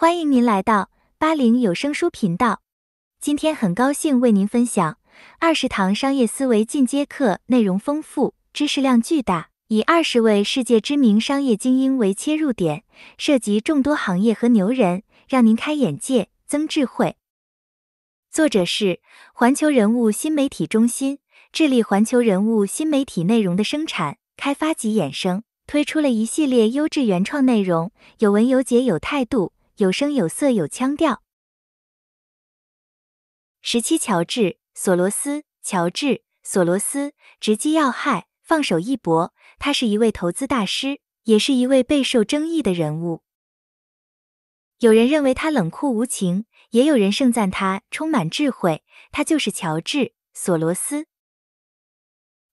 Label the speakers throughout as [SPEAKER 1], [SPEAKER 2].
[SPEAKER 1] 欢迎您来到八零有声书频道。今天很高兴为您分享二十堂商业思维进阶课，内容丰富，知识量巨大，以二十位世界知名商业精英为切入点，涉及众多行业和牛人，让您开眼界、增智慧。作者是环球人物新媒体中心，致力环球人物新媒体内容的生产、开发及衍生，推出了一系列优质原创内容，有文有解有态度。有声有色，有腔调。十七，乔治·索罗斯。乔治·索罗斯直击要害，放手一搏。他是一位投资大师，也是一位备受争议的人物。有人认为他冷酷无情，也有人盛赞他充满智慧。他就是乔治·索罗斯。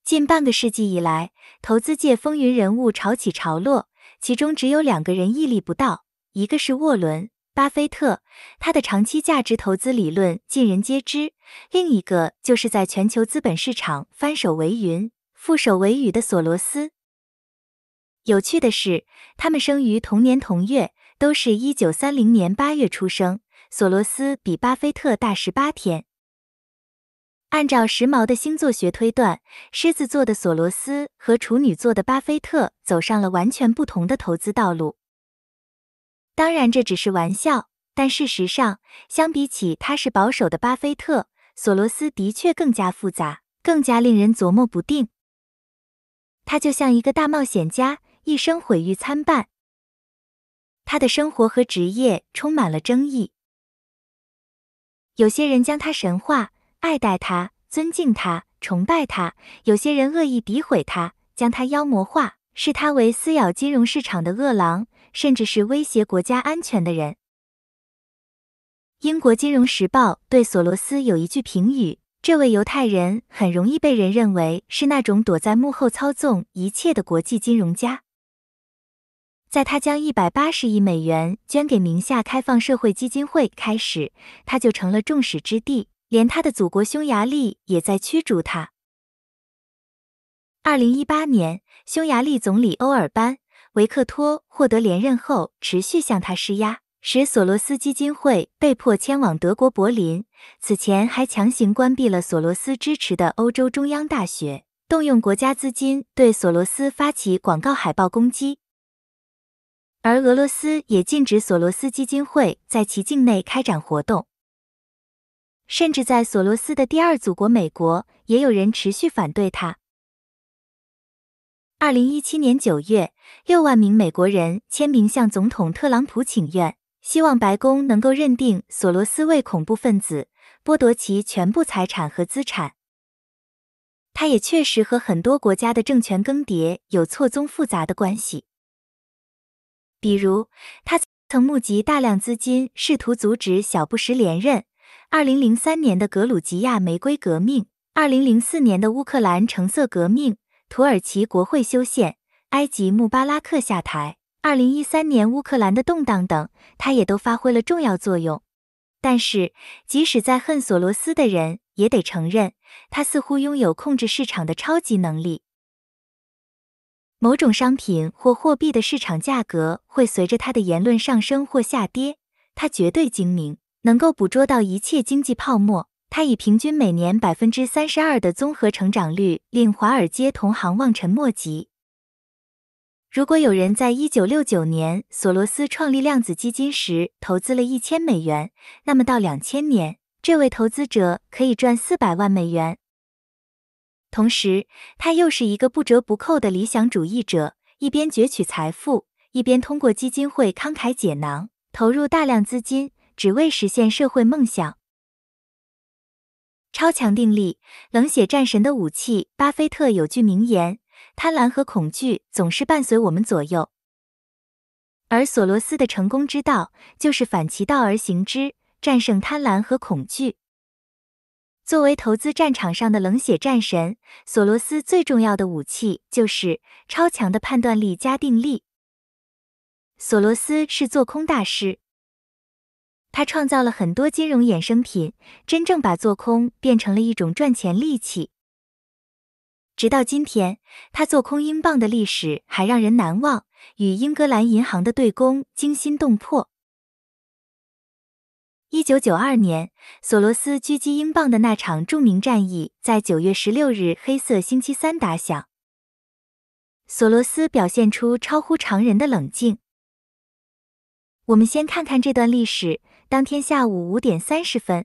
[SPEAKER 1] 近半个世纪以来，投资界风云人物潮起潮落，其中只有两个人屹立不倒。一个是沃伦·巴菲特，他的长期价值投资理论尽人皆知；另一个就是在全球资本市场翻手为云、覆手为雨的索罗斯。有趣的是，他们生于同年同月，都是一九三零年八月出生。索罗斯比巴菲特大十八天。按照时髦的星座学推断，狮子座的索罗斯和处女座的巴菲特走上了完全不同的投资道路。当然这只是玩笑，但事实上，相比起他是保守的巴菲特，索罗斯的确更加复杂，更加令人琢磨不定。他就像一个大冒险家，一生毁誉参半。他的生活和职业充满了争议。有些人将他神化，爱戴他，尊敬他，崇拜他；有些人恶意诋毁他，将他妖魔化，视他为撕咬金融市场的恶狼。甚至是威胁国家安全的人。英国《金融时报》对索罗斯有一句评语：“这位犹太人很容易被人认为是那种躲在幕后操纵一切的国际金融家。”在他将一百八十亿美元捐给名下开放社会基金会开始，他就成了众矢之的，连他的祖国匈牙利也在驱逐他。二零一八年，匈牙利总理欧尔班。维克托获得连任后，持续向他施压，使索罗斯基金会被迫迁往德国柏林。此前还强行关闭了索罗斯支持的欧洲中央大学，动用国家资金对索罗斯发起广告海报攻击。而俄罗斯也禁止索罗斯基金会在其境内开展活动，甚至在索罗斯的第二祖国美国，也有人持续反对他。二零一七年九月，六万名美国人签名向总统特朗普请愿，希望白宫能够认定索罗斯为恐怖分子，剥夺其全部财产和资产。他也确实和很多国家的政权更迭有错综复杂的关系，比如他曾募集大量资金，试图阻止小布什连任；二零零三年的格鲁吉亚玫瑰革命，二零零四年的乌克兰橙色革命。土耳其国会修宪，埃及穆巴拉克下台，二零一三年乌克兰的动荡等，他也都发挥了重要作用。但是，即使在恨索罗斯的人，也得承认，他似乎拥有控制市场的超级能力。某种商品或货币的市场价格会随着他的言论上升或下跌。他绝对精明，能够捕捉到一切经济泡沫。他以平均每年百分之三十二的综合成长率，令华尔街同行望尘莫及。如果有人在一九六九年索罗斯创立量子基金时投资了一千美元，那么到两千年，这位投资者可以赚四百万美元。同时，他又是一个不折不扣的理想主义者，一边攫取财富，一边通过基金会慷慨解囊，投入大量资金，只为实现社会梦想。超强定力，冷血战神的武器。巴菲特有句名言：“贪婪和恐惧总是伴随我们左右。”而索罗斯的成功之道就是反其道而行之，战胜贪婪和恐惧。作为投资战场上的冷血战神，索罗斯最重要的武器就是超强的判断力加定力。索罗斯是做空大师。他创造了很多金融衍生品，真正把做空变成了一种赚钱利器。直到今天，他做空英镑的历史还让人难忘，与英格兰银行的对攻惊心动魄。一九九二年，索罗斯狙击英镑的那场著名战役，在九月十六日“黑色星期三”打响。索罗斯表现出超乎常人的冷静。我们先看看这段历史。当天下午五点三十分，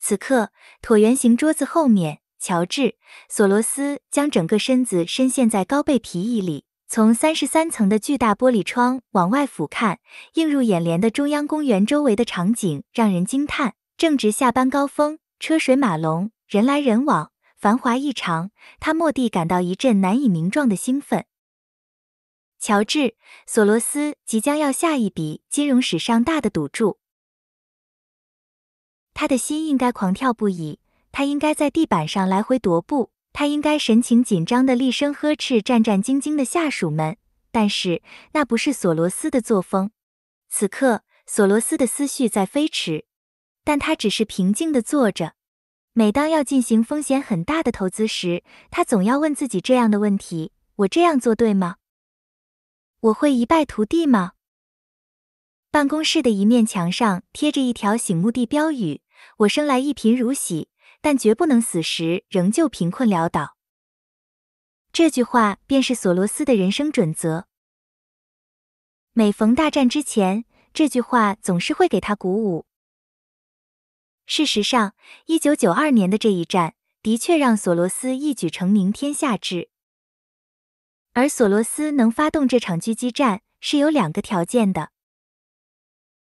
[SPEAKER 1] 此刻，椭圆形桌子后面，乔治·索罗斯将整个身子深陷在高背皮椅里，从三十三层的巨大玻璃窗往外俯瞰，映入眼帘的中央公园周围的场景让人惊叹。正值下班高峰，车水马龙，人来人往，繁华异常。他蓦地感到一阵难以名状的兴奋。乔治·索罗斯即将要下一笔金融史上大的赌注，他的心应该狂跳不已，他应该在地板上来回踱步，他应该神情紧张的厉声呵斥战战兢兢的下属们。但是那不是索罗斯的作风。此刻，索罗斯的思绪在飞驰，但他只是平静的坐着。每当要进行风险很大的投资时，他总要问自己这样的问题：我这样做对吗？我会一败涂地吗？办公室的一面墙上贴着一条醒目的标语：“我生来一贫如洗，但绝不能死时仍旧贫困潦倒。”这句话便是索罗斯的人生准则。每逢大战之前，这句话总是会给他鼓舞。事实上，一九九二年的这一战的确让索罗斯一举成名天下知。而索罗斯能发动这场狙击战是有两个条件的：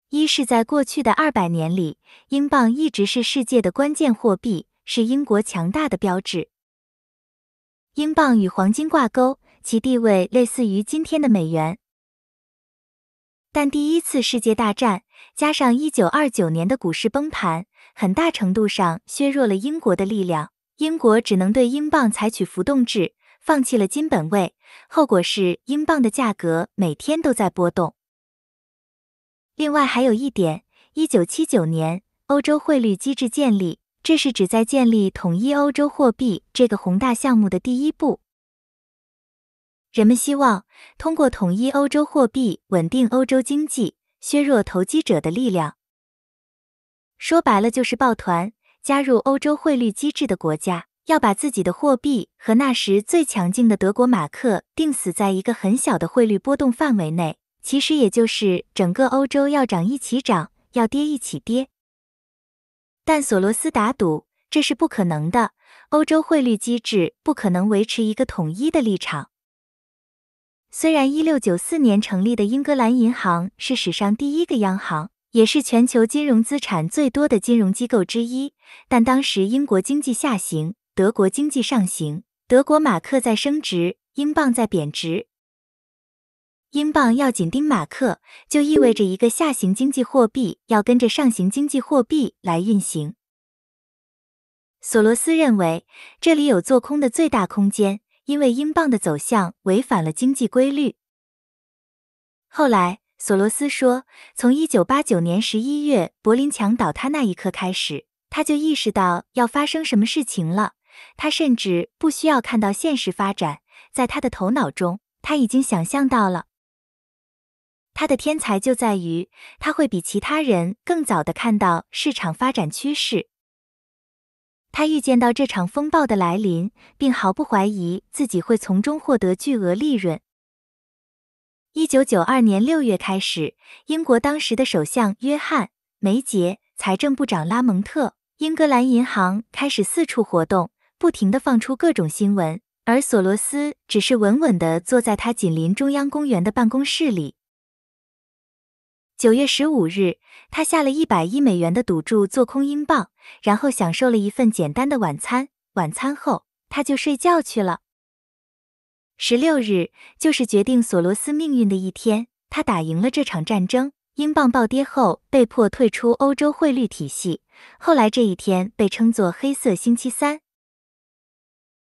[SPEAKER 1] 一是，在过去的二百年里，英镑一直是世界的关键货币，是英国强大的标志。英镑与黄金挂钩，其地位类似于今天的美元。但第一次世界大战加上一九二九年的股市崩盘，很大程度上削弱了英国的力量，英国只能对英镑采取浮动制。放弃了金本位，后果是英镑的价格每天都在波动。另外还有一点，一九七九年欧洲汇率机制建立，这是旨在建立统一欧洲货币这个宏大项目的第一步。人们希望通过统一欧洲货币，稳定欧洲经济，削弱投机者的力量。说白了就是抱团，加入欧洲汇率机制的国家。要把自己的货币和那时最强劲的德国马克定死在一个很小的汇率波动范围内，其实也就是整个欧洲要涨一起涨，要跌一起跌。但索罗斯打赌这是不可能的，欧洲汇率机制不可能维持一个统一的立场。虽然一六九四年成立的英格兰银行是史上第一个央行，也是全球金融资产最多的金融机构之一，但当时英国经济下行。德国经济上行，德国马克在升值，英镑在贬值。英镑要紧盯马克，就意味着一个下行经济货币要跟着上行经济货币来运行。索罗斯认为，这里有做空的最大空间，因为英镑的走向违反了经济规律。后来，索罗斯说，从一九八九年十一月柏林墙倒塌那一刻开始，他就意识到要发生什么事情了。他甚至不需要看到现实发展，在他的头脑中，他已经想象到了。他的天才就在于他会比其他人更早的看到市场发展趋势。他预见到这场风暴的来临，并毫不怀疑自己会从中获得巨额利润。一九九二年六月开始，英国当时的首相约翰梅杰、财政部长拉蒙特、英格兰银行开始四处活动。不停的放出各种新闻，而索罗斯只是稳稳的坐在他紧邻中央公园的办公室里。九月十五日，他下了一百亿美元的赌注做空英镑，然后享受了一份简单的晚餐。晚餐后，他就睡觉去了。十六日，就是决定索罗斯命运的一天，他打赢了这场战争，英镑暴跌后被迫退出欧洲汇率体系。后来这一天被称作“黑色星期三”。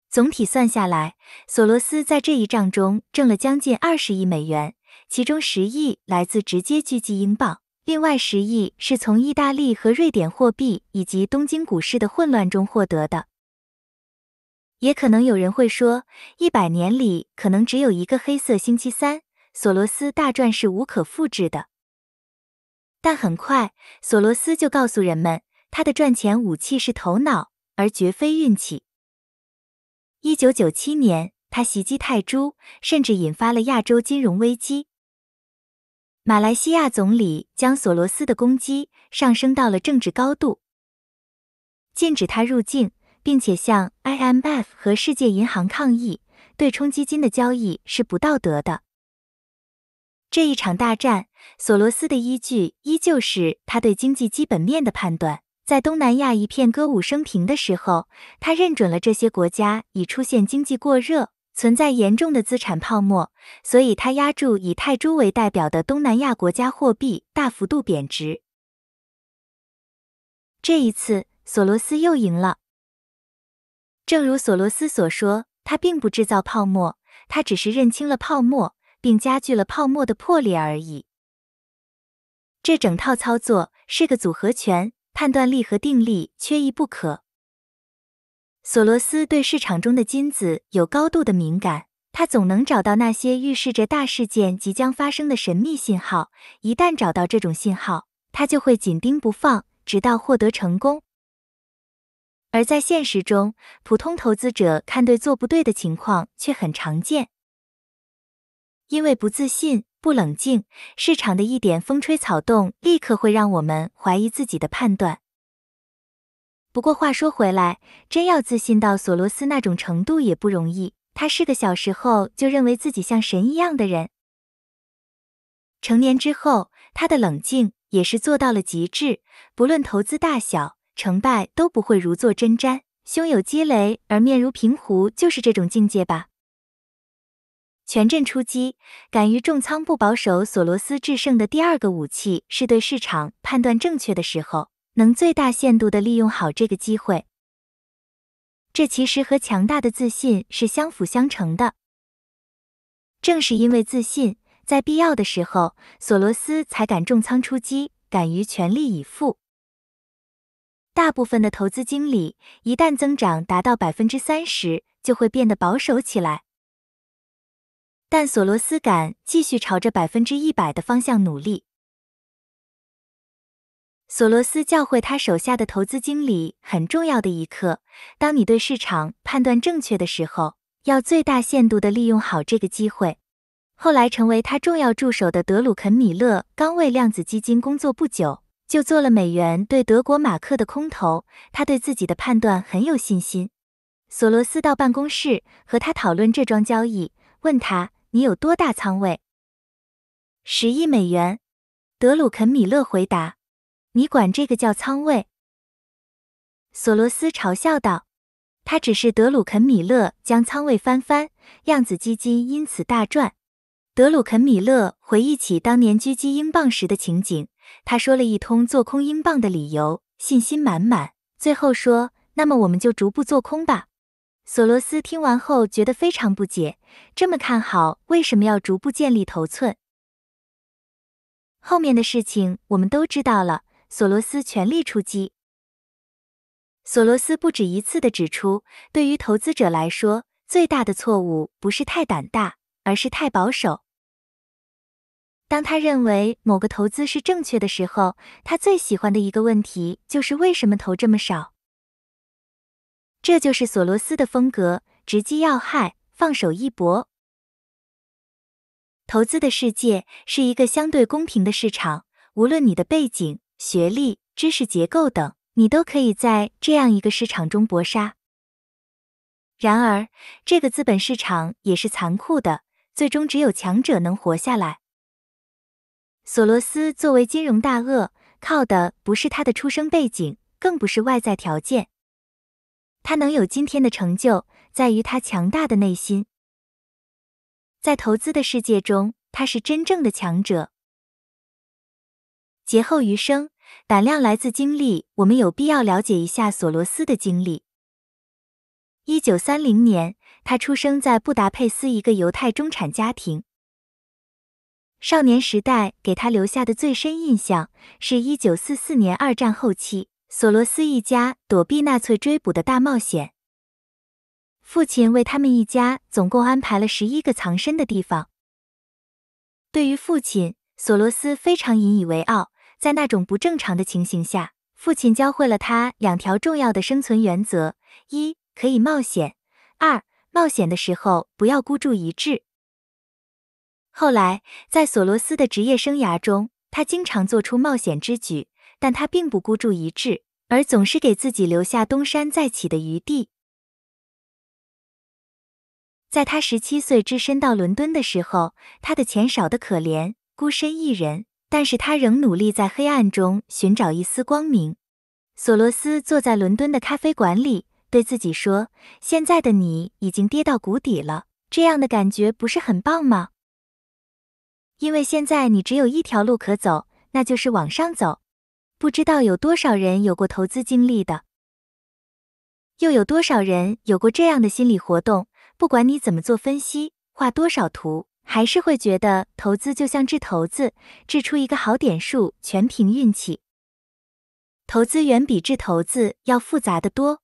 [SPEAKER 1] 总体算下来，索罗斯在这一仗中挣了将近二十亿美元，其中十亿来自直接狙击英镑，另外十亿是从意大利和瑞典货币以及东京股市的混乱中获得的。也可能有人会说，一百年里可能只有一个黑色星期三，索罗斯大赚是无可复制的。但很快，索罗斯就告诉人们，他的赚钱武器是头脑，而绝非运气。一九九七年，他袭击泰铢，甚至引发了亚洲金融危机。马来西亚总理将索罗斯的攻击上升到了政治高度，禁止他入境，并且向 IMF 和世界银行抗议，对冲基金的交易是不道德的。这一场大战，索罗斯的依据依旧是他对经济基本面的判断。在东南亚一片歌舞升平的时候，他认准了这些国家已出现经济过热，存在严重的资产泡沫，所以他压住以泰铢为代表的东南亚国家货币大幅度贬值。这一次，索罗斯又赢了。正如索罗斯所说，他并不制造泡沫，他只是认清了泡沫，并加剧了泡沫的破裂而已。这整套操作是个组合拳。判断力和定力缺一不可。索罗斯对市场中的金子有高度的敏感，他总能找到那些预示着大事件即将发生的神秘信号。一旦找到这种信号，他就会紧盯不放，直到获得成功。而在现实中，普通投资者看对做不对的情况却很常见，因为不自信。不冷静，市场的一点风吹草动，立刻会让我们怀疑自己的判断。不过话说回来，真要自信到索罗斯那种程度也不容易。他是个小时候就认为自己像神一样的人，成年之后，他的冷静也是做到了极致。不论投资大小、成败，都不会如坐针毡，胸有积累而面如平湖，就是这种境界吧。全阵出击，敢于重仓不保守。索罗斯制胜的第二个武器，是对市场判断正确的时候，能最大限度的利用好这个机会。这其实和强大的自信是相辅相成的。正是因为自信，在必要的时候，索罗斯才敢重仓出击，敢于全力以赴。大部分的投资经理，一旦增长达到百分之三十，就会变得保守起来。但索罗斯敢继续朝着百分之一百的方向努力。索罗斯教会他手下的投资经理很重要的一课：当你对市场判断正确的时候，要最大限度地利用好这个机会。后来成为他重要助手的德鲁肯米勒刚为量子基金工作不久，就做了美元对德国马克的空头，他对自己的判断很有信心。索罗斯到办公室和他讨论这桩交易，问他。你有多大仓位？十亿美元，德鲁肯米勒回答。你管这个叫仓位？索罗斯嘲笑道。他只是德鲁肯米勒将仓位翻番，量子基金因此大赚。德鲁肯米勒回忆起当年狙击英镑时的情景，他说了一通做空英镑的理由，信心满满。最后说：“那么我们就逐步做空吧。”索罗斯听完后觉得非常不解，这么看好为什么要逐步建立头寸？后面的事情我们都知道了，索罗斯全力出击。索罗斯不止一次的指出，对于投资者来说，最大的错误不是太胆大，而是太保守。当他认为某个投资是正确的时候，他最喜欢的一个问题就是为什么投这么少？这就是索罗斯的风格，直击要害，放手一搏。投资的世界是一个相对公平的市场，无论你的背景、学历、知识结构等，你都可以在这样一个市场中搏杀。然而，这个资本市场也是残酷的，最终只有强者能活下来。索罗斯作为金融大鳄，靠的不是他的出生背景，更不是外在条件。他能有今天的成就，在于他强大的内心。在投资的世界中，他是真正的强者。劫后余生，胆量来自经历。我们有必要了解一下索罗斯的经历。一九三零年，他出生在布达佩斯一个犹太中产家庭。少年时代给他留下的最深印象是，一九四四年二战后期。索罗斯一家躲避纳粹追捕的大冒险。父亲为他们一家总共安排了十一个藏身的地方。对于父亲，索罗斯非常引以为傲。在那种不正常的情形下，父亲教会了他两条重要的生存原则：一可以冒险；二冒险的时候不要孤注一掷。后来，在索罗斯的职业生涯中，他经常做出冒险之举。但他并不孤注一掷，而总是给自己留下东山再起的余地。在他十七岁只身到伦敦的时候，他的钱少得可怜，孤身一人，但是他仍努力在黑暗中寻找一丝光明。索罗斯坐在伦敦的咖啡馆里，对自己说：“现在的你已经跌到谷底了，这样的感觉不是很棒吗？因为现在你只有一条路可走，那就是往上走。”不知道有多少人有过投资经历的，又有多少人有过这样的心理活动？不管你怎么做分析，画多少图，还是会觉得投资就像掷骰子，掷出一个好点数全凭运气。投资远比掷骰子要复杂的多。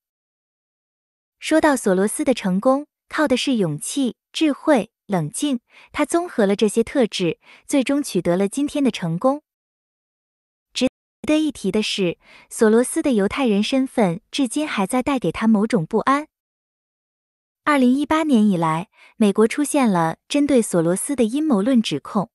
[SPEAKER 1] 说到索罗斯的成功，靠的是勇气、智慧、冷静，他综合了这些特质，最终取得了今天的成功。值得一提的是，索罗斯的犹太人身份至今还在带给他某种不安。二零一八年以来，美国出现了针对索罗斯的阴谋论指控，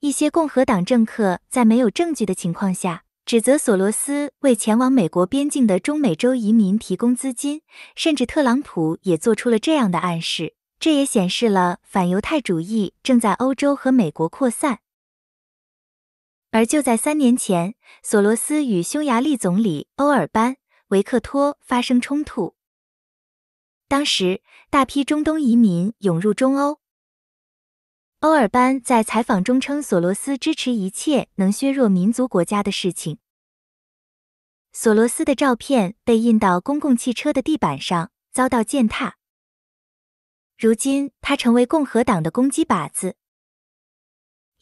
[SPEAKER 1] 一些共和党政客在没有证据的情况下指责索罗斯为前往美国边境的中美洲移民提供资金，甚至特朗普也做出了这样的暗示。这也显示了反犹太主义正在欧洲和美国扩散。而就在三年前，索罗斯与匈牙利总理欧尔班维克托发生冲突。当时，大批中东移民涌入中欧。欧尔班在采访中称，索罗斯支持一切能削弱民族国家的事情。索罗斯的照片被印到公共汽车的地板上，遭到践踏。如今，他成为共和党的攻击靶子。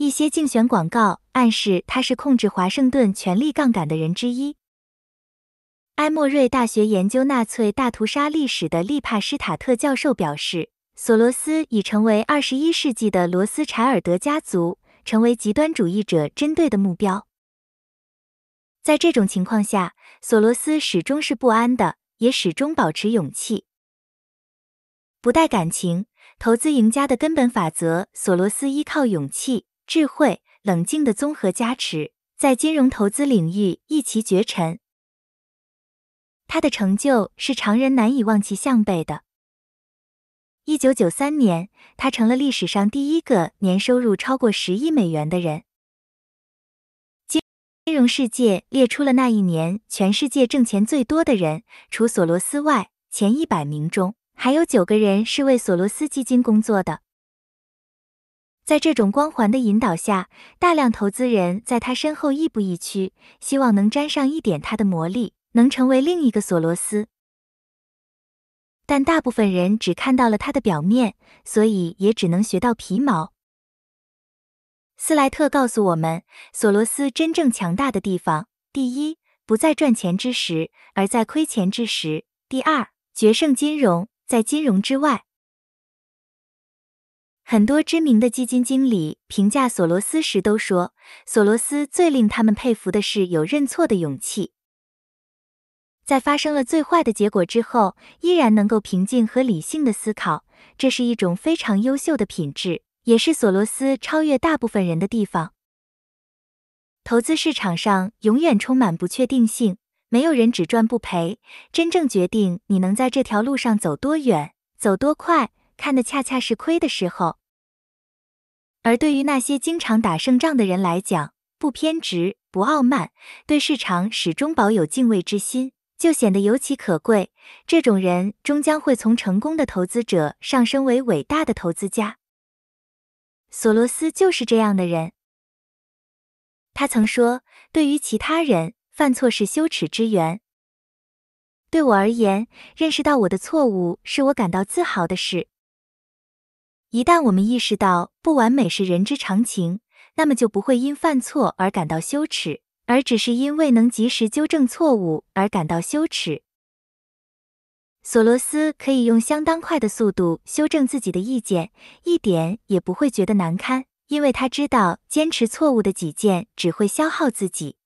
[SPEAKER 1] 一些竞选广告暗示他是控制华盛顿权力杠杆的人之一。埃默瑞大学研究纳粹大屠杀历史的利帕施塔特教授表示，索罗斯已成为二十一世纪的罗斯柴尔德家族，成为极端主义者针对的目标。在这种情况下，索罗斯始终是不安的，也始终保持勇气，不带感情。投资赢家的根本法则，索罗斯依靠勇气。智慧、冷静的综合加持，在金融投资领域一骑绝尘。他的成就是常人难以望其项背的。1993年，他成了历史上第一个年收入超过十亿美元的人。金金融世界列出了那一年全世界挣钱最多的人，除索罗斯外，前一百名中还有九个人是为索罗斯基金工作的。在这种光环的引导下，大量投资人在他身后亦步亦趋，希望能沾上一点他的魔力，能成为另一个索罗斯。但大部分人只看到了他的表面，所以也只能学到皮毛。斯莱特告诉我们，索罗斯真正强大的地方，第一，不在赚钱之时，而在亏钱之时；第二，决胜金融，在金融之外。很多知名的基金经理评价索罗斯时都说，索罗斯最令他们佩服的是有认错的勇气，在发生了最坏的结果之后，依然能够平静和理性的思考，这是一种非常优秀的品质，也是索罗斯超越大部分人的地方。投资市场上永远充满不确定性，没有人只赚不赔，真正决定你能在这条路上走多远、走多快，看的恰恰是亏的时候。而对于那些经常打胜仗的人来讲，不偏执、不傲慢，对市场始终保有敬畏之心，就显得尤其可贵。这种人终将会从成功的投资者上升为伟大的投资家。索罗斯就是这样的人。他曾说：“对于其他人，犯错是羞耻之源；对我而言，认识到我的错误是我感到自豪的事。”一旦我们意识到不完美是人之常情，那么就不会因犯错而感到羞耻，而只是因未能及时纠正错误而感到羞耻。索罗斯可以用相当快的速度修正自己的意见，一点也不会觉得难堪，因为他知道坚持错误的己见只会消耗自己。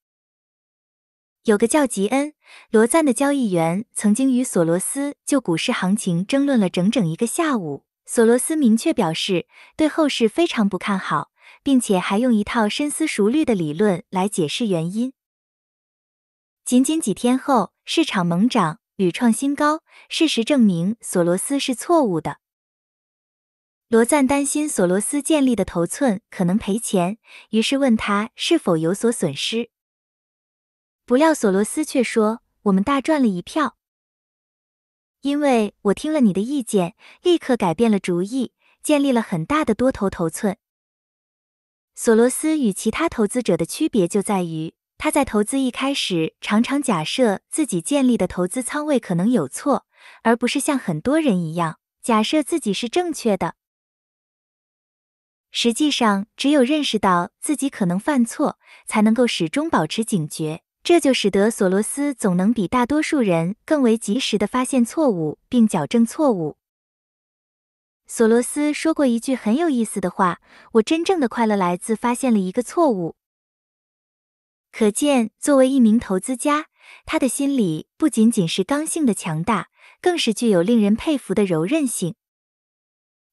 [SPEAKER 1] 有个叫吉恩·罗赞的交易员曾经与索罗斯就股市行情争论了整整一个下午。索罗斯明确表示对后市非常不看好，并且还用一套深思熟虑的理论来解释原因。仅仅几天后，市场猛涨，屡创新高。事实证明，索罗斯是错误的。罗赞担心索罗斯建立的头寸可能赔钱，于是问他是否有所损失。不料索罗斯却说：“我们大赚了一票。”因为我听了你的意见，立刻改变了主意，建立了很大的多头头寸。索罗斯与其他投资者的区别就在于，他在投资一开始常常假设自己建立的投资仓位可能有错，而不是像很多人一样假设自己是正确的。实际上，只有认识到自己可能犯错，才能够始终保持警觉。这就使得索罗斯总能比大多数人更为及时的发现错误并矫正错误。索罗斯说过一句很有意思的话：“我真正的快乐来自发现了一个错误。”可见，作为一名投资家，他的心理不仅仅是刚性的强大，更是具有令人佩服的柔韧性。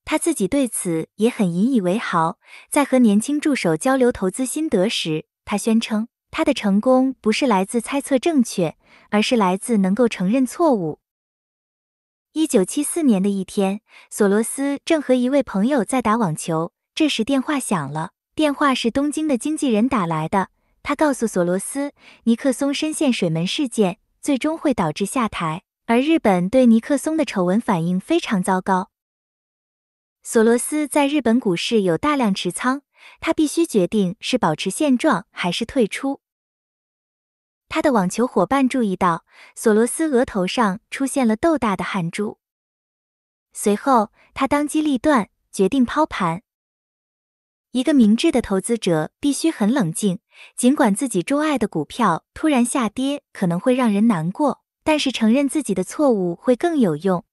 [SPEAKER 1] 他自己对此也很引以为豪。在和年轻助手交流投资心得时，他宣称。他的成功不是来自猜测正确，而是来自能够承认错误。一九七四年的一天，索罗斯正和一位朋友在打网球，这时电话响了。电话是东京的经纪人打来的，他告诉索罗斯，尼克松深陷水门事件，最终会导致下台，而日本对尼克松的丑闻反应非常糟糕。索罗斯在日本股市有大量持仓。他必须决定是保持现状还是退出。他的网球伙伴注意到，索罗斯额头上出现了豆大的汗珠。随后，他当机立断，决定抛盘。一个明智的投资者必须很冷静，尽管自己钟爱的股票突然下跌可能会让人难过，但是承认自己的错误会更有用。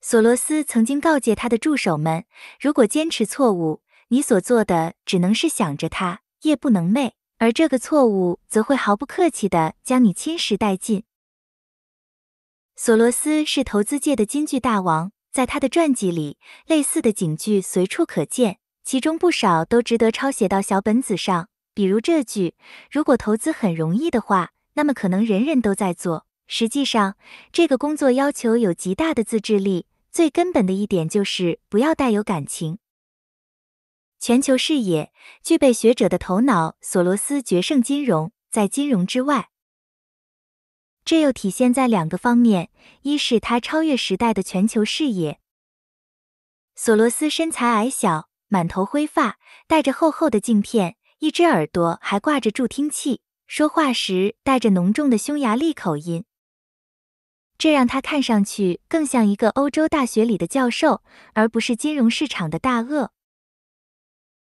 [SPEAKER 1] 索罗斯曾经告诫他的助手们：如果坚持错误，你所做的只能是想着他，夜不能寐，而这个错误则会毫不客气地将你侵蚀殆尽。索罗斯是投资界的金句大王，在他的传记里，类似的警句随处可见，其中不少都值得抄写到小本子上。比如这句：“如果投资很容易的话，那么可能人人都在做。”实际上，这个工作要求有极大的自制力，最根本的一点就是不要带有感情。全球视野，具备学者的头脑。索罗斯决胜金融，在金融之外，这又体现在两个方面：一是他超越时代的全球视野。索罗斯身材矮小，满头灰发，戴着厚厚的镜片，一只耳朵还挂着助听器，说话时带着浓重的匈牙利口音，这让他看上去更像一个欧洲大学里的教授，而不是金融市场的大鳄。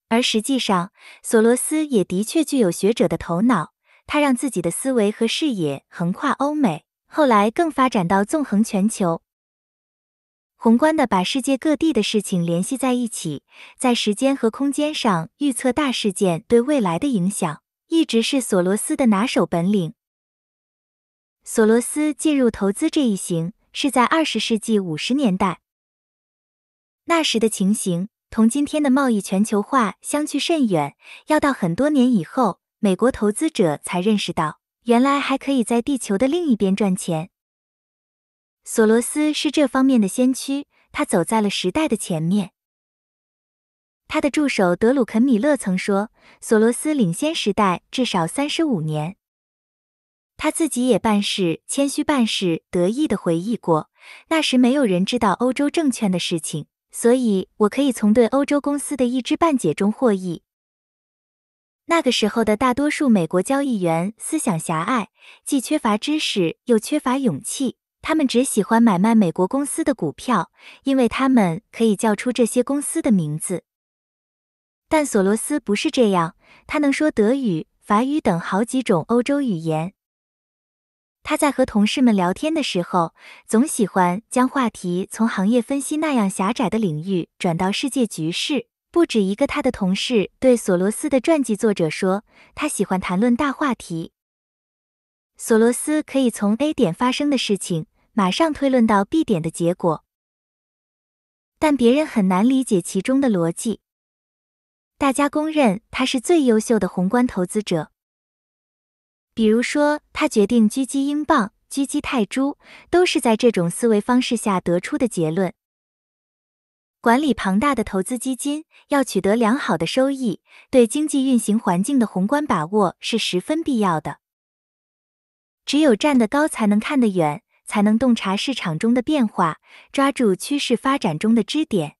[SPEAKER 1] 而实际上，索罗斯也的确具有学者的头脑，他让自己的思维和视野横跨欧美，后来更发展到纵横全球，宏观的把世界各地的事情联系在一起，在时间和空间上预测大事件对未来的影响，一直是索罗斯的拿手本领。索罗斯进入投资这一行是在二十世纪五十年代，那时的情形。同今天的贸易全球化相去甚远，要到很多年以后，美国投资者才认识到，原来还可以在地球的另一边赚钱。索罗斯是这方面的先驱，他走在了时代的前面。他的助手德鲁肯米勒曾说，索罗斯领先时代至少三十五年。他自己也办事谦虚，办事得意地回忆过，那时没有人知道欧洲证券的事情。所以，我可以从对欧洲公司的一知半解中获益。那个时候的大多数美国交易员思想狭隘，既缺乏知识又缺乏勇气，他们只喜欢买卖美国公司的股票，因为他们可以叫出这些公司的名字。但索罗斯不是这样，他能说德语、法语等好几种欧洲语言。他在和同事们聊天的时候，总喜欢将话题从行业分析那样狭窄的领域转到世界局势。不止一个他的同事对索罗斯的传记作者说，他喜欢谈论大话题。索罗斯可以从 A 点发生的事情马上推论到 B 点的结果，但别人很难理解其中的逻辑。大家公认他是最优秀的宏观投资者。比如说，他决定狙击英镑、狙击泰铢，都是在这种思维方式下得出的结论。管理庞大的投资基金，要取得良好的收益，对经济运行环境的宏观把握是十分必要的。只有站得高，才能看得远，才能洞察市场中的变化，抓住趋势发展中的支点。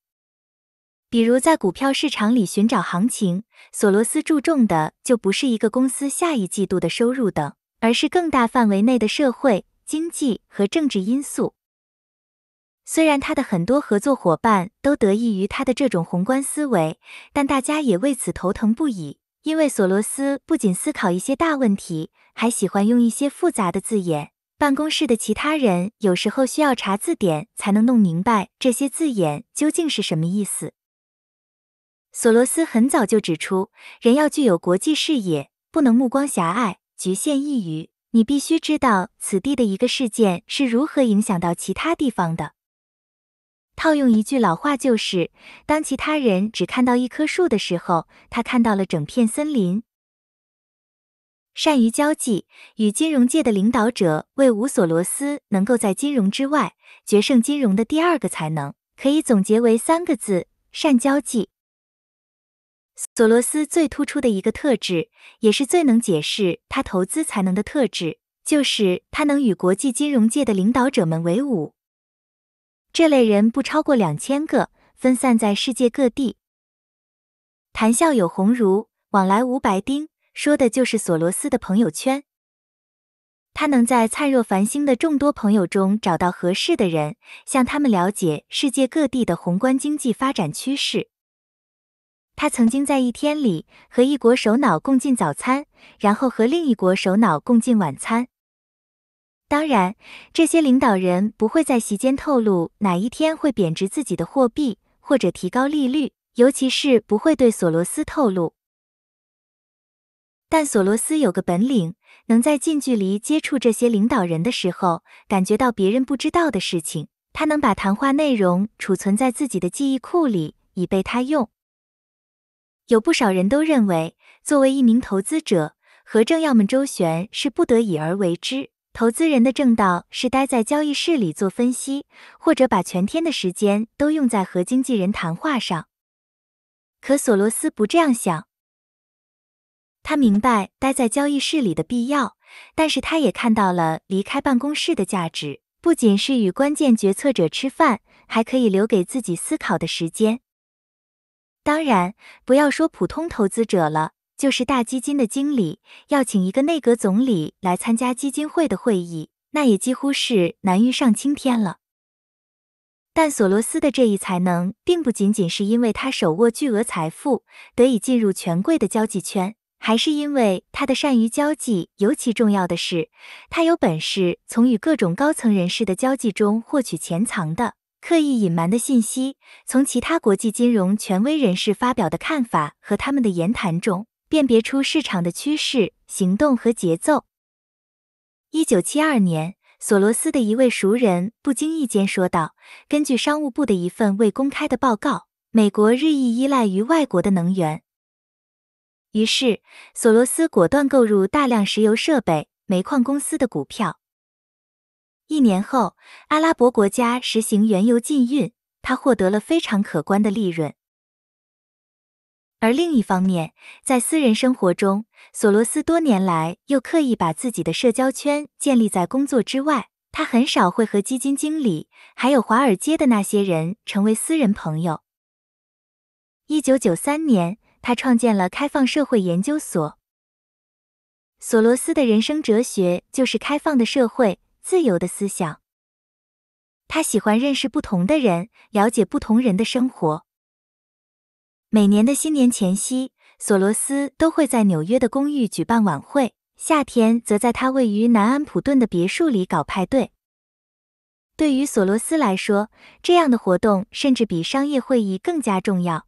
[SPEAKER 1] 比如在股票市场里寻找行情，索罗斯注重的就不是一个公司下一季度的收入等，而是更大范围内的社会、经济和政治因素。虽然他的很多合作伙伴都得益于他的这种宏观思维，但大家也为此头疼不已，因为索罗斯不仅思考一些大问题，还喜欢用一些复杂的字眼，办公室的其他人有时候需要查字典才能弄明白这些字眼究竟是什么意思。索罗斯很早就指出，人要具有国际视野，不能目光狭隘，局限一隅。你必须知道此地的一个事件是如何影响到其他地方的。套用一句老话，就是当其他人只看到一棵树的时候，他看到了整片森林。善于交际与金融界的领导者为伍，索罗斯能够在金融之外决胜金融的第二个才能，可以总结为三个字：善交际。索罗斯最突出的一个特质，也是最能解释他投资才能的特质，就是他能与国际金融界的领导者们为伍。这类人不超过两千个，分散在世界各地。谈笑有鸿儒，往来无白丁，说的就是索罗斯的朋友圈。他能在灿若繁星的众多朋友中找到合适的人，向他们了解世界各地的宏观经济发展趋势。他曾经在一天里和一国首脑共进早餐，然后和另一国首脑共进晚餐。当然，这些领导人不会在席间透露哪一天会贬值自己的货币或者提高利率，尤其是不会对索罗斯透露。但索罗斯有个本领，能在近距离接触这些领导人的时候，感觉到别人不知道的事情。他能把谈话内容储存在自己的记忆库里，以备他用。有不少人都认为，作为一名投资者，和政要们周旋是不得已而为之。投资人的正道是待在交易室里做分析，或者把全天的时间都用在和经纪人谈话上。可索罗斯不这样想，他明白待在交易室里的必要，但是他也看到了离开办公室的价值，不仅是与关键决策者吃饭，还可以留给自己思考的时间。当然，不要说普通投资者了，就是大基金的经理要请一个内阁总理来参加基金会的会议，那也几乎是难于上青天了。但索罗斯的这一才能，并不仅仅是因为他手握巨额财富得以进入权贵的交际圈，还是因为他的善于交际，尤其重要的是，他有本事从与各种高层人士的交际中获取潜藏的。刻意隐瞒的信息，从其他国际金融权威人士发表的看法和他们的言谈中辨别出市场的趋势、行动和节奏。一九七二年，索罗斯的一位熟人不经意间说道：“根据商务部的一份未公开的报告，美国日益依赖于外国的能源。”于是，索罗斯果断购入大量石油设备、煤矿公司的股票。一年后，阿拉伯国家实行原油禁运，他获得了非常可观的利润。而另一方面，在私人生活中，索罗斯多年来又刻意把自己的社交圈建立在工作之外，他很少会和基金经理还有华尔街的那些人成为私人朋友。一九九三年，他创建了开放社会研究所。索罗斯的人生哲学就是开放的社会。自由的思想，他喜欢认识不同的人，了解不同人的生活。每年的新年前夕，索罗斯都会在纽约的公寓举办晚会，夏天则在他位于南安普顿的别墅里搞派对。对于索罗斯来说，这样的活动甚至比商业会议更加重要。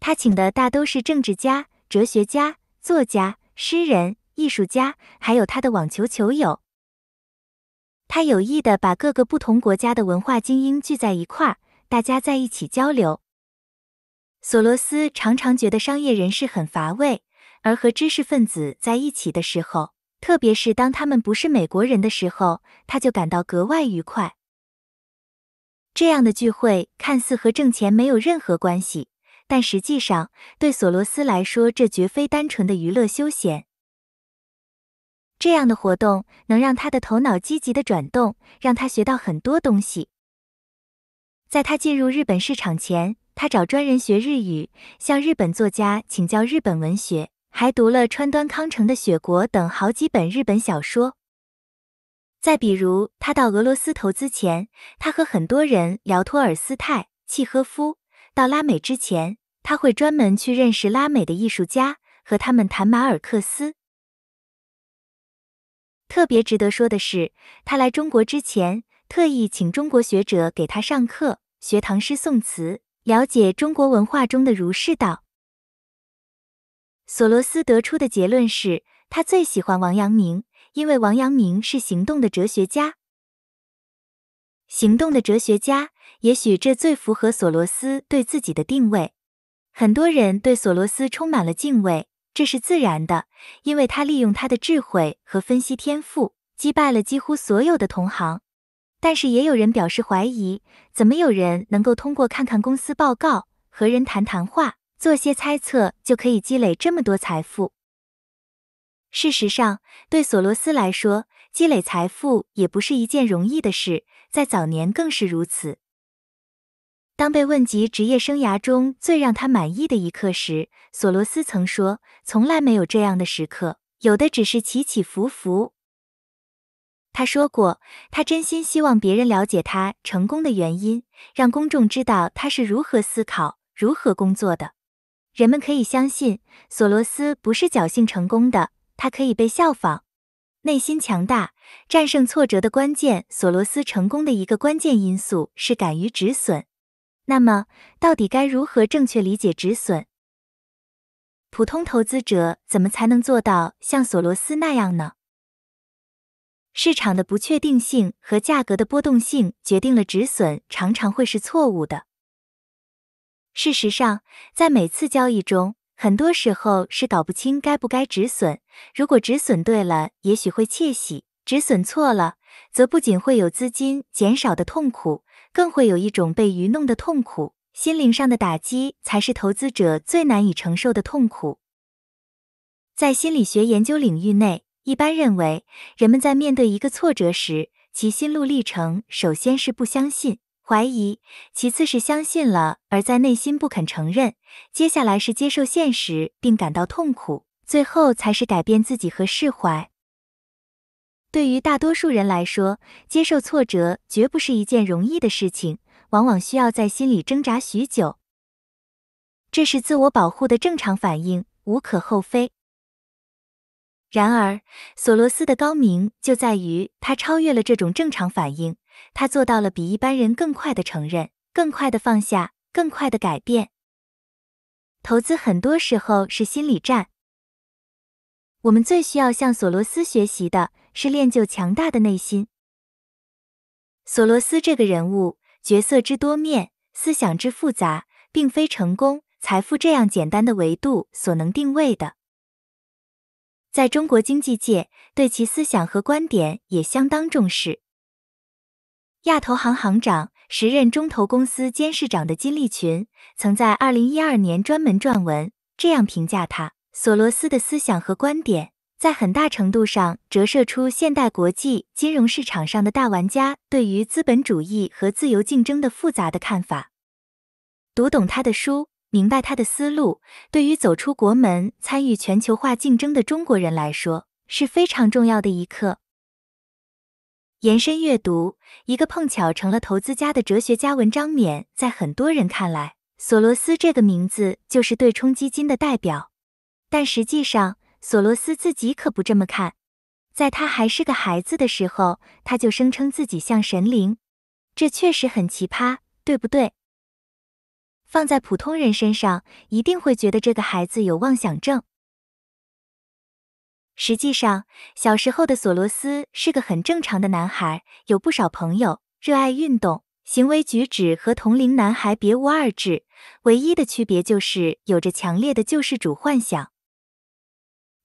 [SPEAKER 1] 他请的大都是政治家、哲学家、作家、诗人、艺术家，还有他的网球球友。他有意的把各个不同国家的文化精英聚在一块儿，大家在一起交流。索罗斯常常觉得商业人士很乏味，而和知识分子在一起的时候，特别是当他们不是美国人的时候，他就感到格外愉快。这样的聚会看似和挣钱没有任何关系，但实际上对索罗斯来说，这绝非单纯的娱乐休闲。这样的活动能让他的头脑积极的转动，让他学到很多东西。在他进入日本市场前，他找专人学日语，向日本作家请教日本文学，还读了川端康成的《雪国》等好几本日本小说。再比如，他到俄罗斯投资前，他和很多人聊托尔斯泰、契诃夫；到拉美之前，他会专门去认识拉美的艺术家，和他们谈马尔克斯。特别值得说的是，他来中国之前，特意请中国学者给他上课，学唐诗宋词，了解中国文化中的儒释道。索罗斯得出的结论是，他最喜欢王阳明，因为王阳明是行动的哲学家。行动的哲学家，也许这最符合索罗斯对自己的定位。很多人对索罗斯充满了敬畏。这是自然的，因为他利用他的智慧和分析天赋击败了几乎所有的同行。但是也有人表示怀疑：怎么有人能够通过看看公司报告、和人谈谈话、做些猜测就可以积累这么多财富？事实上，对索罗斯来说，积累财富也不是一件容易的事，在早年更是如此。当被问及职业生涯中最让他满意的一刻时，索罗斯曾说：“从来没有这样的时刻，有的只是起起伏伏。”他说过，他真心希望别人了解他成功的原因，让公众知道他是如何思考、如何工作的。人们可以相信，索罗斯不是侥幸成功的，他可以被效仿。内心强大，战胜挫折的关键。索罗斯成功的一个关键因素是敢于止损。那么，到底该如何正确理解止损？普通投资者怎么才能做到像索罗斯那样呢？市场的不确定性和价格的波动性决定了止损常常会是错误的。事实上，在每次交易中，很多时候是搞不清该不该止损。如果止损对了，也许会窃喜；止损错了，则不仅会有资金减少的痛苦。更会有一种被愚弄的痛苦，心灵上的打击才是投资者最难以承受的痛苦。在心理学研究领域内，一般认为，人们在面对一个挫折时，其心路历程首先是不相信、怀疑，其次是相信了，而在内心不肯承认，接下来是接受现实并感到痛苦，最后才是改变自己和释怀。对于大多数人来说，接受挫折绝不是一件容易的事情，往往需要在心里挣扎许久。这是自我保护的正常反应，无可厚非。然而，索罗斯的高明就在于他超越了这种正常反应，他做到了比一般人更快的承认、更快的放下、更快的改变。投资很多时候是心理战，我们最需要向索罗斯学习的。是练就强大的内心。索罗斯这个人物角色之多面，思想之复杂，并非成功、财富这样简单的维度所能定位的。在中国经济界，对其思想和观点也相当重视。亚投行行长、时任中投公司监事长的金立群，曾在二零一二年专门撰文，这样评价他：索罗斯的思想和观点。在很大程度上折射出现代国际金融市场上的大玩家对于资本主义和自由竞争的复杂的看法。读懂他的书，明白他的思路，对于走出国门参与全球化竞争的中国人来说是非常重要的一课。延伸阅读：一个碰巧成了投资家的哲学家文章勉，在很多人看来，索罗斯这个名字就是对冲基金的代表，但实际上。索罗斯自己可不这么看，在他还是个孩子的时候，他就声称自己像神灵，这确实很奇葩，对不对？放在普通人身上，一定会觉得这个孩子有妄想症。实际上，小时候的索罗斯是个很正常的男孩，有不少朋友，热爱运动，行为举止和同龄男孩别无二致，唯一的区别就是有着强烈的救世主幻想。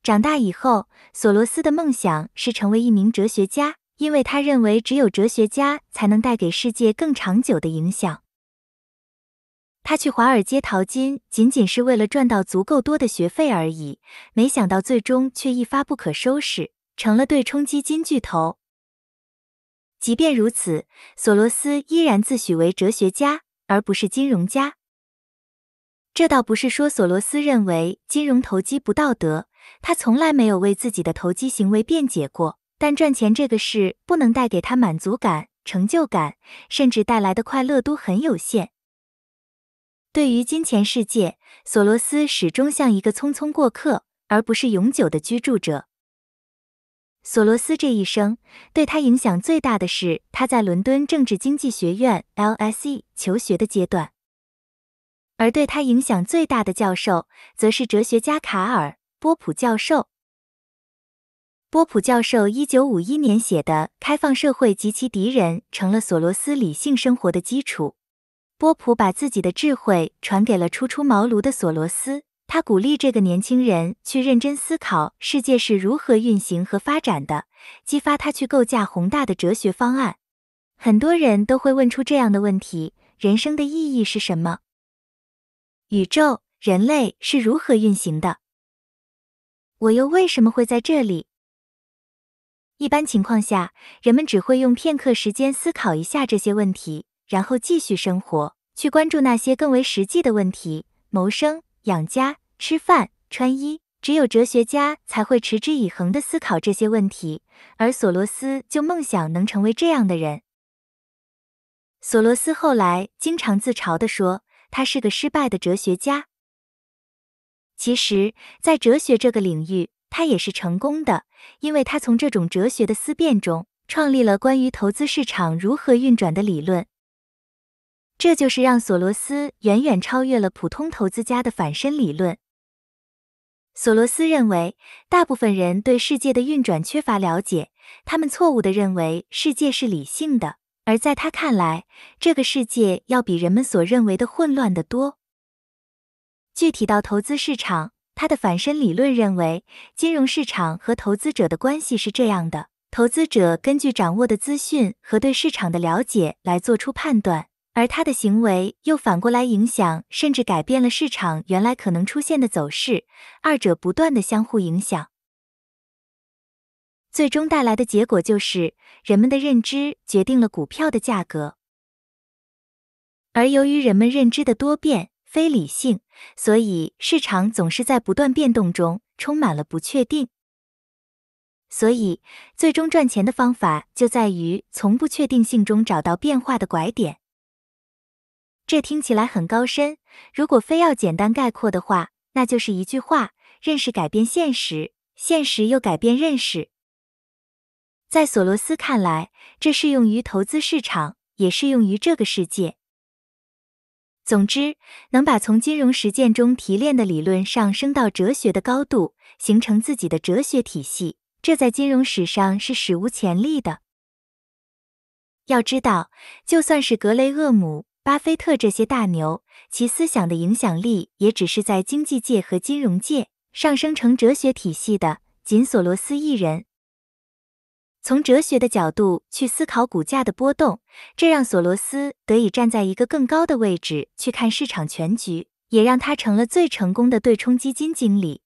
[SPEAKER 1] 长大以后，索罗斯的梦想是成为一名哲学家，因为他认为只有哲学家才能带给世界更长久的影响。他去华尔街淘金，仅仅是为了赚到足够多的学费而已，没想到最终却一发不可收拾，成了对冲基金巨头。即便如此，索罗斯依然自诩为哲学家，而不是金融家。这倒不是说索罗斯认为金融投机不道德。他从来没有为自己的投机行为辩解过，但赚钱这个事不能带给他满足感、成就感，甚至带来的快乐都很有限。对于金钱世界，索罗斯始终像一个匆匆过客，而不是永久的居住者。索罗斯这一生，对他影响最大的是他在伦敦政治经济学院 （LSE） 求学的阶段，而对他影响最大的教授则是哲学家卡尔。波普教授，波普教授一九五一年写的《开放社会及其敌人》成了索罗斯理性生活的基础。波普把自己的智慧传给了初出茅庐的索罗斯，他鼓励这个年轻人去认真思考世界是如何运行和发展的，激发他去构架宏大的哲学方案。很多人都会问出这样的问题：人生的意义是什么？宇宙、人类是如何运行的？我又为什么会在这里？一般情况下，人们只会用片刻时间思考一下这些问题，然后继续生活，去关注那些更为实际的问题：谋生、养家、吃饭、穿衣。只有哲学家才会持之以恒地思考这些问题，而索罗斯就梦想能成为这样的人。索罗斯后来经常自嘲地说，他是个失败的哲学家。其实，在哲学这个领域，他也是成功的，因为他从这种哲学的思辨中，创立了关于投资市场如何运转的理论。这就是让索罗斯远远超越了普通投资家的反身理论。索罗斯认为，大部分人对世界的运转缺乏了解，他们错误的认为世界是理性的，而在他看来，这个世界要比人们所认为的混乱得多。具体到投资市场，他的反身理论认为，金融市场和投资者的关系是这样的：投资者根据掌握的资讯和对市场的了解来做出判断，而他的行为又反过来影响甚至改变了市场原来可能出现的走势，二者不断的相互影响，最终带来的结果就是人们的认知决定了股票的价格，而由于人们认知的多变。非理性，所以市场总是在不断变动中，充满了不确定。所以，最终赚钱的方法就在于从不确定性中找到变化的拐点。这听起来很高深，如果非要简单概括的话，那就是一句话：认识改变现实，现实又改变认识。在索罗斯看来，这适用于投资市场，也适用于这个世界。总之，能把从金融实践中提炼的理论上升到哲学的高度，形成自己的哲学体系，这在金融史上是史无前例的。要知道，就算是格雷厄姆、巴菲特这些大牛，其思想的影响力也只是在经济界和金融界上升成哲学体系的，仅索罗斯一人。从哲学的角度去思考股价的波动，这让索罗斯得以站在一个更高的位置去看市场全局，也让他成了最成功的对冲基金经理。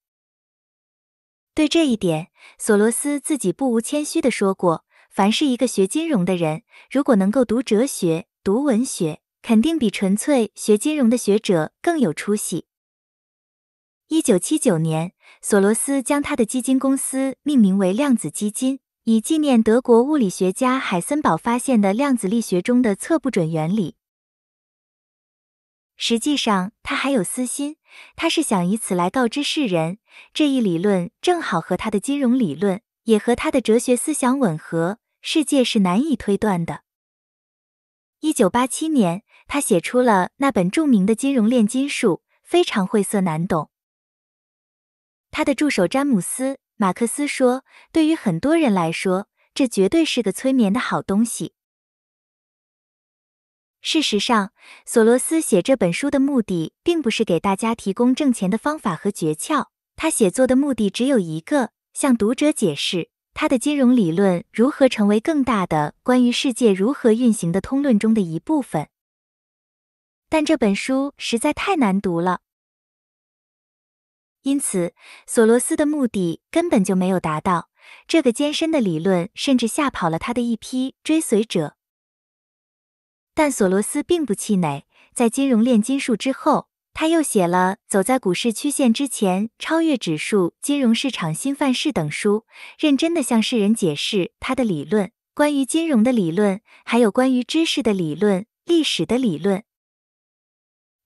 [SPEAKER 1] 对这一点，索罗斯自己不无谦虚的说过：“凡是一个学金融的人，如果能够读哲学、读文学，肯定比纯粹学金融的学者更有出息。”一九七九年，索罗斯将他的基金公司命名为量子基金。以纪念德国物理学家海森堡发现的量子力学中的测不准原理。实际上，他还有私心，他是想以此来告知世人，这一理论正好和他的金融理论也和他的哲学思想吻合。世界是难以推断的。一九八七年，他写出了那本著名的《金融炼金术》，非常晦涩难懂。他的助手詹姆斯。马克思说：“对于很多人来说，这绝对是个催眠的好东西。”事实上，索罗斯写这本书的目的并不是给大家提供挣钱的方法和诀窍，他写作的目的只有一个：向读者解释他的金融理论如何成为更大的关于世界如何运行的通论中的一部分。但这本书实在太难读了。因此，索罗斯的目的根本就没有达到。这个艰深的理论甚至吓跑了他的一批追随者。但索罗斯并不气馁，在《金融炼金术》之后，他又写了《走在股市曲线之前》《超越指数：金融市场新范式》等书，认真地向世人解释他的理论，关于金融的理论，还有关于知识的理论、历史的理论。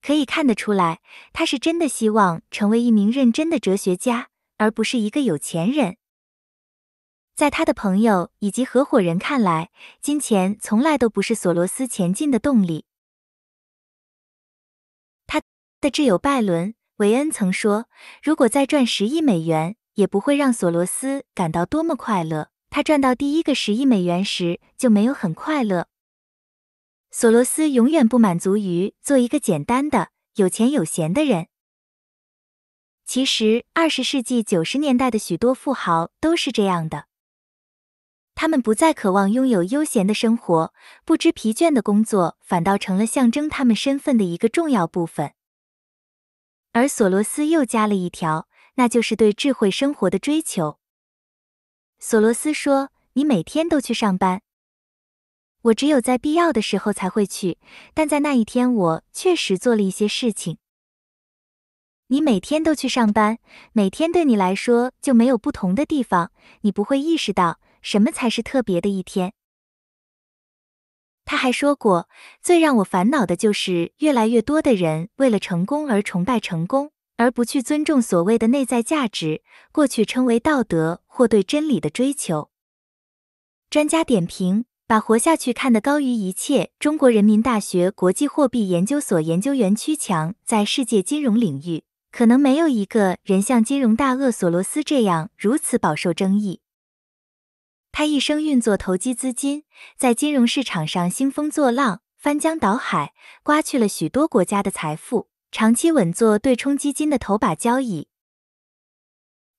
[SPEAKER 1] 可以看得出来，他是真的希望成为一名认真的哲学家，而不是一个有钱人。在他的朋友以及合伙人看来，金钱从来都不是索罗斯前进的动力。他的挚友拜伦·韦恩曾说：“如果再赚十亿美元，也不会让索罗斯感到多么快乐。他赚到第一个十亿美元时，就没有很快乐。”索罗斯永远不满足于做一个简单的有钱有闲的人。其实，二十世纪九十年代的许多富豪都是这样的。他们不再渴望拥有悠闲的生活，不知疲倦的工作反倒成了象征他们身份的一个重要部分。而索罗斯又加了一条，那就是对智慧生活的追求。索罗斯说：“你每天都去上班。”我只有在必要的时候才会去，但在那一天，我确实做了一些事情。你每天都去上班，每天对你来说就没有不同的地方，你不会意识到什么才是特别的一天。他还说过，最让我烦恼的就是越来越多的人为了成功而崇拜成功，而不去尊重所谓的内在价值，过去称为道德或对真理的追求。专家点评。把活下去看得高于一切。中国人民大学国际货币研究所研究员曲强在世界金融领域，可能没有一个人像金融大鳄索罗斯这样如此饱受争议。他一生运作投机资金，在金融市场上兴风作浪、翻江倒海，刮去了许多国家的财富，长期稳坐对冲基金的头把交椅。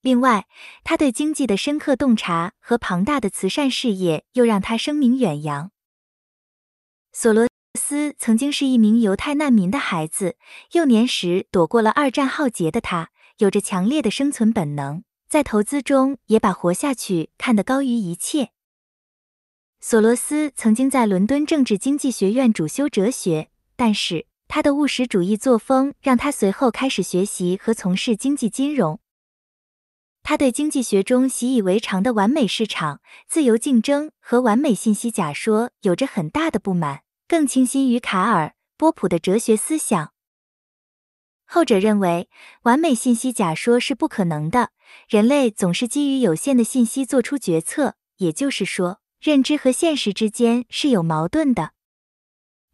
[SPEAKER 1] 另外，他对经济的深刻洞察和庞大的慈善事业又让他声名远扬。索罗斯曾经是一名犹太难民的孩子，幼年时躲过了二战浩劫的他，有着强烈的生存本能，在投资中也把活下去看得高于一切。索罗斯曾经在伦敦政治经济学院主修哲学，但是他的务实主义作风让他随后开始学习和从事经济金融。他对经济学中习以为常的完美市场、自由竞争和完美信息假说有着很大的不满，更倾心于卡尔·波普的哲学思想。后者认为完美信息假说是不可能的，人类总是基于有限的信息做出决策，也就是说，认知和现实之间是有矛盾的。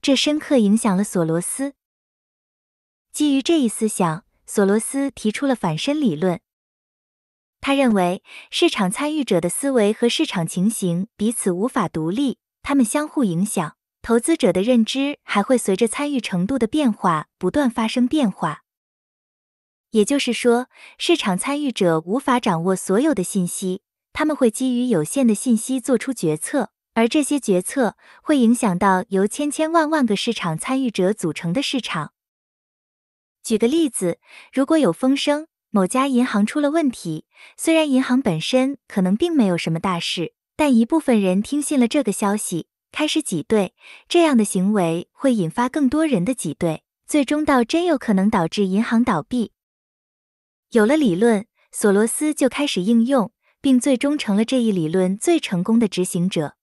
[SPEAKER 1] 这深刻影响了索罗斯。基于这一思想，索罗斯提出了反身理论。他认为，市场参与者的思维和市场情形彼此无法独立，他们相互影响。投资者的认知还会随着参与程度的变化不断发生变化。也就是说，市场参与者无法掌握所有的信息，他们会基于有限的信息做出决策，而这些决策会影响到由千千万万个市场参与者组成的市场。举个例子，如果有风声。某家银行出了问题，虽然银行本身可能并没有什么大事，但一部分人听信了这个消息，开始挤兑，这样的行为会引发更多人的挤兑，最终倒真有可能导致银行倒闭。有了理论，索罗斯就开始应用，并最终成了这一理论最成功的执行者。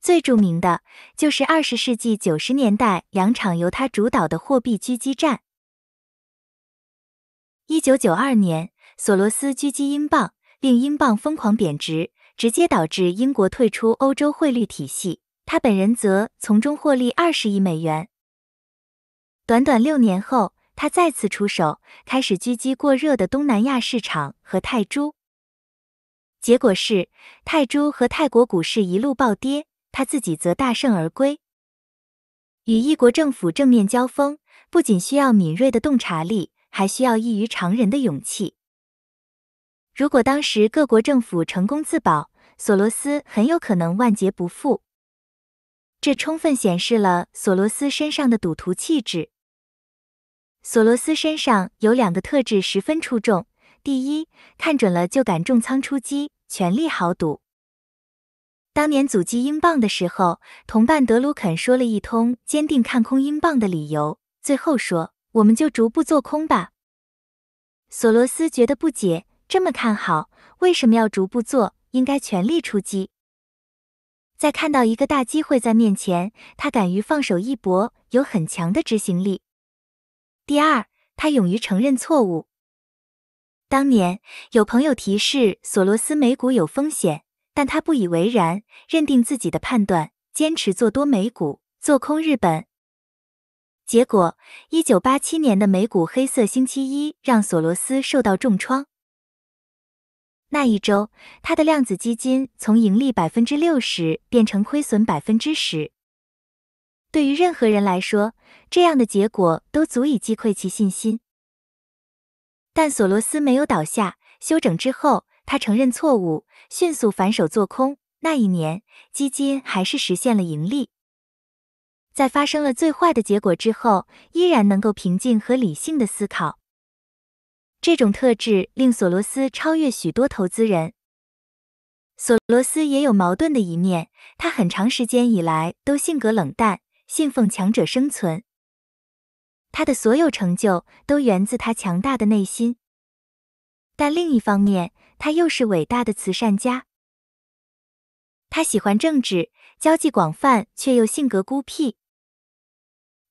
[SPEAKER 1] 最著名的，就是二十世纪九十年代两场由他主导的货币狙击战。一九九二年，索罗斯狙击英镑，令英镑疯狂贬值，直接导致英国退出欧洲汇率体系。他本人则从中获利二十亿美元。短短六年后，他再次出手，开始狙击过热的东南亚市场和泰铢。结果是，泰铢和泰国股市一路暴跌，他自己则大胜而归。与一国政府正面交锋，不仅需要敏锐的洞察力。还需要异于常人的勇气。如果当时各国政府成功自保，索罗斯很有可能万劫不复。这充分显示了索罗斯身上的赌徒气质。索罗斯身上有两个特质十分出众：第一，看准了就敢重仓出击，全力豪赌。当年阻击英镑的时候，同伴德鲁肯说了一通坚定看空英镑的理由，最后说。我们就逐步做空吧。索罗斯觉得不解，这么看好，为什么要逐步做？应该全力出击。在看到一个大机会在面前，他敢于放手一搏，有很强的执行力。第二，他勇于承认错误。当年有朋友提示索罗斯美股有风险，但他不以为然，认定自己的判断，坚持做多美股，做空日本。结果，一九八七年的美股黑色星期一让索罗斯受到重创。那一周，他的量子基金从盈利百分之六十变成亏损百分之十。对于任何人来说，这样的结果都足以击溃其信心。但索罗斯没有倒下，休整之后，他承认错误，迅速反手做空。那一年，基金还是实现了盈利。在发生了最坏的结果之后，依然能够平静和理性的思考。这种特质令索罗斯超越许多投资人。索罗斯也有矛盾的一面，他很长时间以来都性格冷淡，信奉强者生存。他的所有成就都源自他强大的内心。但另一方面，他又是伟大的慈善家。他喜欢政治，交际广泛，却又性格孤僻。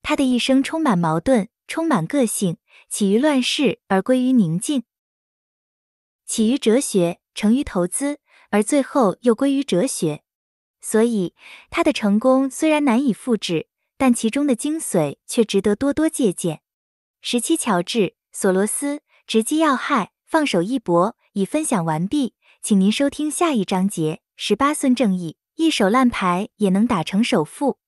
[SPEAKER 1] 他的一生充满矛盾，充满个性，起于乱世而归于宁静，起于哲学，成于投资，而最后又归于哲学。所以，他的成功虽然难以复制，但其中的精髓却值得多多借鉴。十七，乔治·索罗斯直击要害，放手一搏。已分享完毕，请您收听下一章节。十八，孙正义一手烂牌也能打成首富。